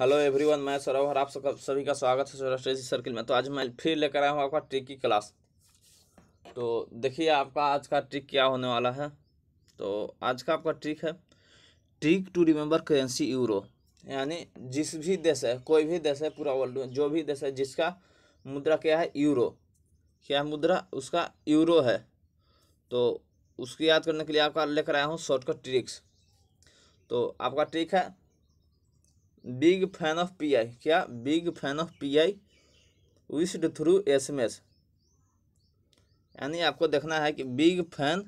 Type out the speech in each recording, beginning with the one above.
hello everyone मैं सरोवर आप सभी का स्वागत है सौराष्ट्रेजी सर्किल में तो आज मैं फिर लेकर आया हूँ आपका ट्रिक की क्लास तो देखिए आपका आज का ट्रिक क्या होने वाला है तो आज का आपका ट्रिक है trick to remember currency euro यानी जिस भी देश है कोई भी देश है पूरा वर्ल्ड में जो भी देश है जिसका मुद्रा क्या है यूरो क्या मुद्रा उसका यूरो है तो उसकी याद करने के लिए आपका लेकर आया हूँ शॉर्टकट ट्रिक्स तो आपका ट्रिक है बिग फैन ऑफ पीआई क्या big fan of PI wished through SMS यानी आपको देखना है कि big fan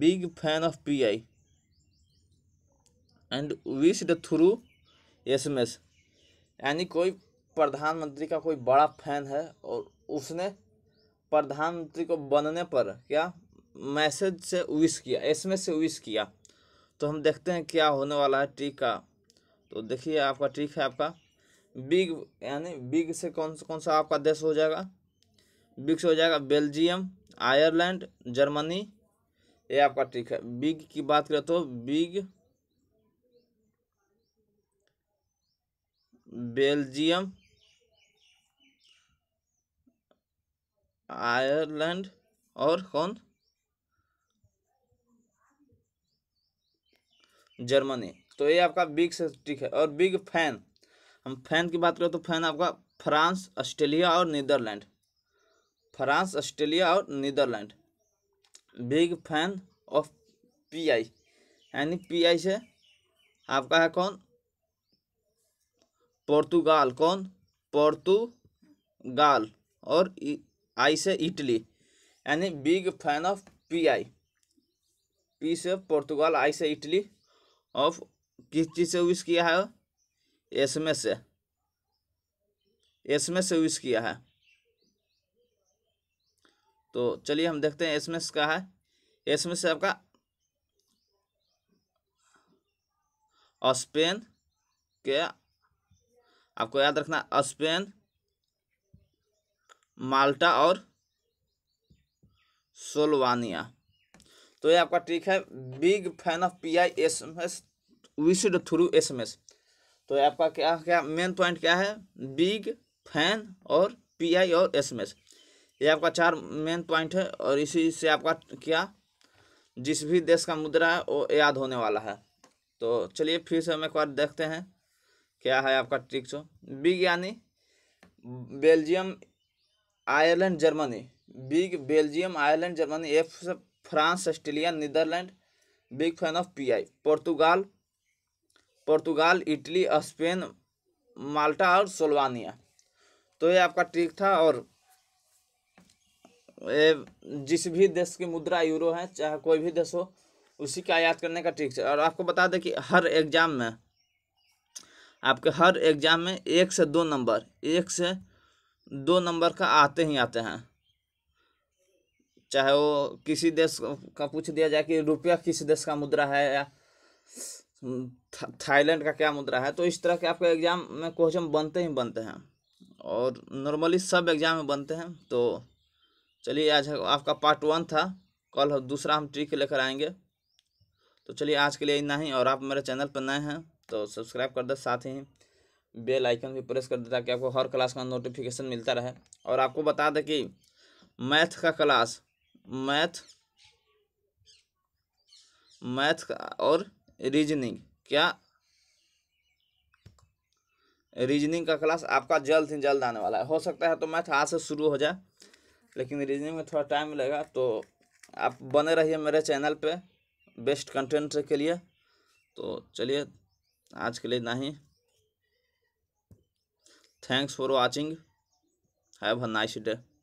big fan of PI and wished through SMS यानी कोई प्रधानमंत्री का कोई बड़ा फैन है और उसने प्रधानमंत्री को बनने पर क्या मैसेज से विश किया एसएमएस से विश किया तो हम देखते हैं क्या होने वाला है टीका तो देखिए आपका ट्रिक है आपका बिग यानी बिग से कौन सा कौन सा आपका देश हो जाएगा बिग से हो जाएगा बेल्जियम आयरलैंड जर्मनी ये आपका ट्रिक है बिग की बात करें तो बिग बेल्जियम आयरलैंड और कौन जर्मनी तो ये आपका बिग से ठीक है और बिग फैन हम फैन की बात करें तो फैन आपका फ्रांस ऑस्ट्रेलिया और नीदरलैंड फ्रांस ऑस्ट्रेलिया और Netherland big fan of P I यानी पी आई से आपका है कौन पोर्तुगाल कौन पोर्तुगाल और आई से इटली यानी big fan of P I P से पोर्तुगाल आई से इटली ऑफ किस चीज़ से विश किया है इसमें से इसमें से विश किया है तो चलिए हम देखते हैं इसमें का है इसमें से आपका स्पेन के आपको याद रखना स्पेन माल्टा और सोलवानिया तो ये आपका ट्रिक है big fan of P I S M S wished through SMS तो आपका क्या क्या मेन पॉइंट क्या है बिग फैन और पीआई और एसएमएस ये आपका चार मेन पॉइंट है और इसी से आपका क्या जिस भी देश का मुद्रा है वो याद होने वाला है तो चलिए फिर से हम एक बार देखते हैं क्या है आपका ट्रिक सो बिग यानी Belgium Ireland Germany big Belgium Ireland Germany F से France Australia Netherland big fan of PI Portugal पुर्तगाल इटली स्पेन माल्टा और सोलवानिया तो ये आपका ट्रिक था और जिस भी देश की मुद्रा यूरो है चाहे कोई भी देश हो उसी का आयात करने का ट्रिक है और आपको बता दें कि हर एग्जाम में आपके हर एग्जाम में एक से दो नंबर एक से दो नंबर का आते ही आते हैं चाहे वो किसी देश का पूछ दिया जाए कि रुपया किस देश का मुद्रा है या थाईलैंड का क्या मुद्रा है तो इस तरह के आपके एग्ज़ाम में क्वेश्चन बनते ही बनते हैं और नॉर्मली सब एग्ज़ाम में बनते हैं तो चलिए आज आपका पार्ट वन था कल हम दूसरा हम ट्रिक लेकर आएंगे तो चलिए आज के लिए इतना ही और आप मेरे चैनल पर नए हैं तो सब्सक्राइब कर दे साथ ही बेल आइकन भी प्रेस कर दे ताकि आपको हर क्लास का नोटिफिकेशन मिलता रहे और आपको बता दें कि मैथ का क्लास मैथ मैथ का और रीजनिंग क्या रीजनिंग का क्लास आपका जल्द से जल्द आने वाला है हो सकता है तो मैथ आज से शुरू हो जाए लेकिन रीजनिंग में थोड़ा टाइम लगेगा तो आप बने रहिए मेरे चैनल पे बेस्ट कंटेंट के लिए तो चलिए आज के लिए इतना ही thanks for watching have a nice day